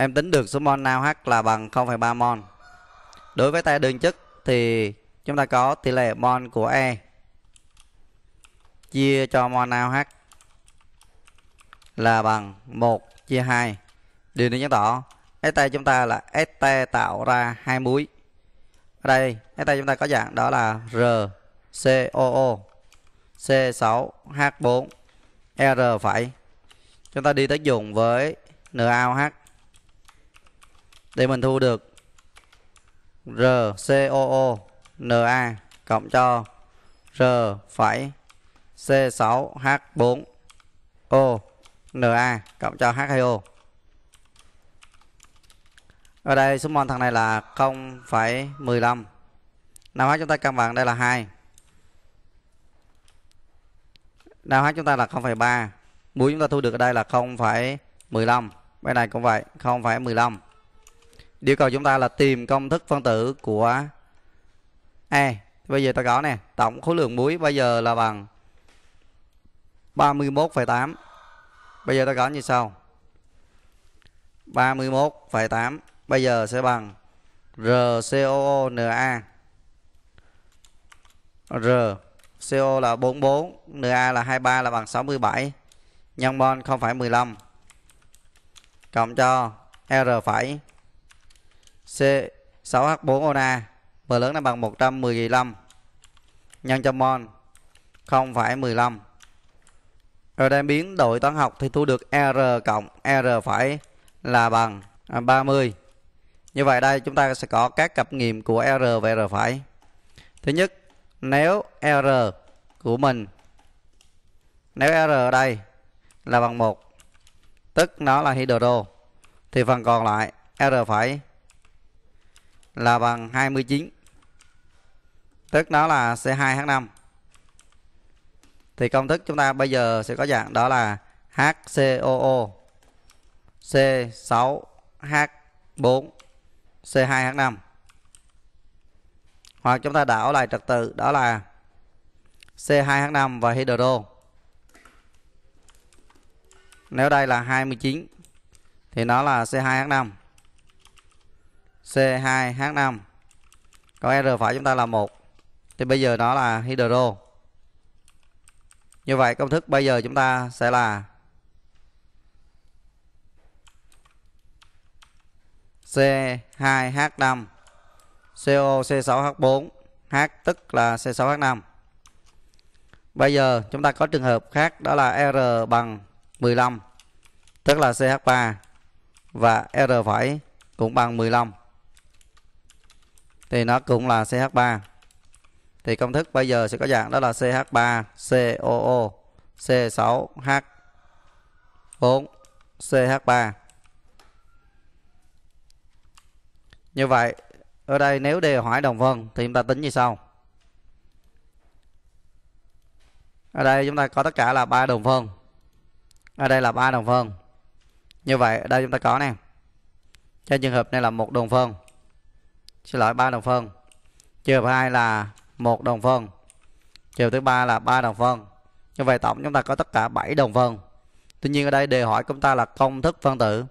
em tính được số mol nào là bằng 0,3 mol. Đối với tay đơn chất thì chúng ta có tỷ lệ mol của E chia cho mol nào là bằng 1 chia 2. Điều này chứng tỏ ST chúng ta là ST tạo ra hai muối. Ở đây ST chúng ta có dạng đó là RCOO C6H4 R phải. Chúng ta đi tác dụng với NaOH thì mình thu được RCOONA cộng cho R phẩy C6H4ONA cộng cho H2O. Ở đây số mol thằng này là 0,15. 5H chúng ta cân bằng đây là 2. 5H chúng ta là 0,3. Muối chúng ta thu được ở đây là 0,15. Bên này cũng vậy, 0,15 yêu cầu chúng ta là tìm công thức phân tử của E bây giờ ta có nè tổng khối lượng muối bây giờ là bằng 31,8 bây giờ ta có như sau 31,8 bây giờ sẽ bằng RCOONA R CO là 44 Na là 23 là bằng 67 nhân mol 0,15 cộng cho R phải C 6H4ONa M lớn là bằng 115 nhân cho mol 0,15 rồi đem biến đổi toán học thì thu được R cộng R phải là bằng 30 à, như vậy đây chúng ta sẽ có các cặp nghiệm của R và R phải thứ nhất nếu R của mình nếu R ở đây là bằng 1 tức nó là hydro thì phần còn lại R phải là bằng 29 tức đó là C2H5 thì công thức chúng ta bây giờ sẽ có dạng đó là HCOO C6H4 C2H5 hoặc chúng ta đảo lại trật tự đó là C2H5 và hydro nếu đây là 29 thì nó là C2H5 C2H5 Còn R phải chúng ta là một Thì bây giờ nó là hydro Như vậy công thức bây giờ chúng ta sẽ là C2H5 CO C6H4 H tức là C6H5 Bây giờ chúng ta có trường hợp khác đó là R bằng 15 tức là CH3 và R phải cũng bằng 15 thì nó cũng là CH3 thì công thức bây giờ sẽ có dạng đó là CH3COO C6H4 CH3 như vậy ở đây nếu đề hỏi đồng phân thì chúng ta tính như sau ở đây chúng ta có tất cả là ba đồng phân ở đây là ba đồng phân như vậy ở đây chúng ta có nè cho trường hợp này là một đồng phân xin lỗi ba đồng phân trừ hai là một đồng phân trừ thứ ba là ba đồng phân như vậy tổng chúng ta có tất cả 7 đồng phân tuy nhiên ở đây đề hỏi chúng ta là công thức phân tử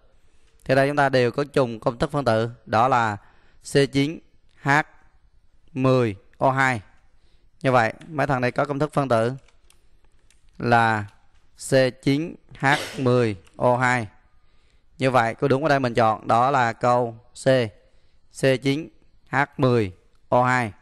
thì đây chúng ta đều có chung công thức phân tử đó là C9H10O2 như vậy mấy thằng này có công thức phân tử là C9H10O2 như vậy câu đúng ở đây mình chọn đó là câu C C9 H10O2